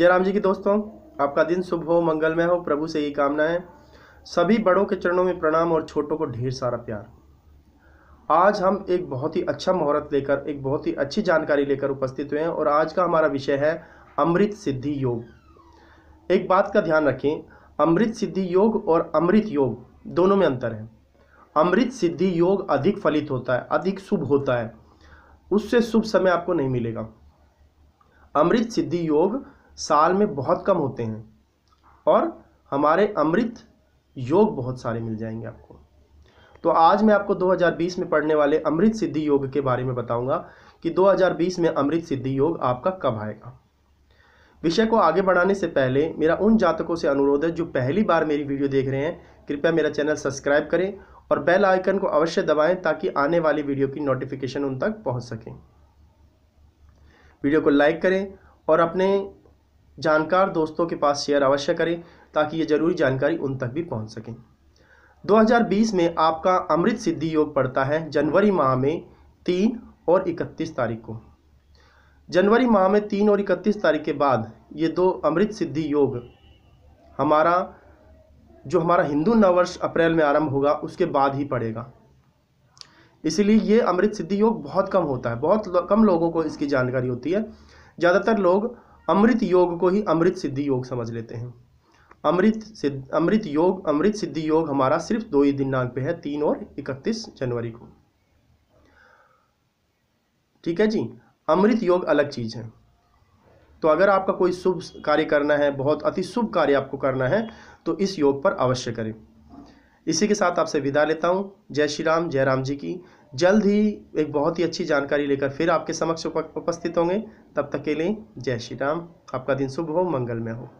जयराम जी की दोस्तों आपका दिन शुभ हो मंगलमय हो प्रभु से यही कामना है सभी बड़ों के चरणों में प्रणाम और छोटों को ढेर सारा प्यार आज हम एक बहुत ही अच्छा मुहूर्त लेकर एक बहुत ही अच्छी जानकारी लेकर उपस्थित हुए हैं और आज का हमारा विषय है अमृत सिद्धि योग एक बात का ध्यान रखें अमृत सिद्धि योग और अमृत योग दोनों में अंतर है अमृत सिद्धि योग अधिक फलित होता है अधिक शुभ होता है उससे शुभ समय आपको नहीं मिलेगा अमृत सिद्धि योग साल में बहुत कम होते हैं और हमारे अमृत योग बहुत सारे मिल जाएंगे आपको तो आज मैं आपको 2020 में पढ़ने वाले अमृत सिद्धि योग के बारे में बताऊंगा कि 2020 में अमृत सिद्धि योग आपका कब आएगा विषय को आगे बढ़ाने से पहले मेरा उन जातकों से अनुरोध है जो पहली बार मेरी वीडियो देख रहे हैं कृपया मेरा चैनल सब्सक्राइब करें और बेल आइकन को अवश्य दबाएं ताकि आने वाली वीडियो की नोटिफिकेशन उन तक पहुंच सके वीडियो को लाइक करें और अपने जानकार दोस्तों के पास शेयर अवश्य करें ताकि ये जरूरी जानकारी उन तक भी पहुंच सके 2020 में आपका अमृत सिद्धि योग पड़ता है जनवरी माह में तीन और इकतीस तारीख को जनवरी माह में तीन और इकतीस तारीख के बाद ये दो अमृत सिद्धि योग हमारा जो हमारा हिंदू नववर्ष अप्रैल में आरंभ होगा उसके बाद ही पड़ेगा इसीलिए ये अमृत सिद्धि योग बहुत कम होता है बहुत कम लोगों को इसकी जानकारी होती है ज़्यादातर लोग अमृत योग को ही अमृत सिद्धि योग समझ लेते हैं अमृत सिद्ध अमृत योग अमृत सिद्धि योग हमारा सिर्फ दो ही दिनांक पे है तीन और इकतीस जनवरी को ठीक है जी अमृत योग अलग चीज़ है तो अगर आपका कोई शुभ कार्य करना है बहुत अति शुभ कार्य आपको करना है तो इस योग पर अवश्य करें इसी के साथ आपसे विदा लेता हूँ जय श्री राम जय राम जी की जल्द ही एक बहुत ही अच्छी जानकारी लेकर फिर आपके समक्ष उपस्थित होंगे तब तक के लिए जय श्री राम आपका दिन शुभ हो मंगलमय हो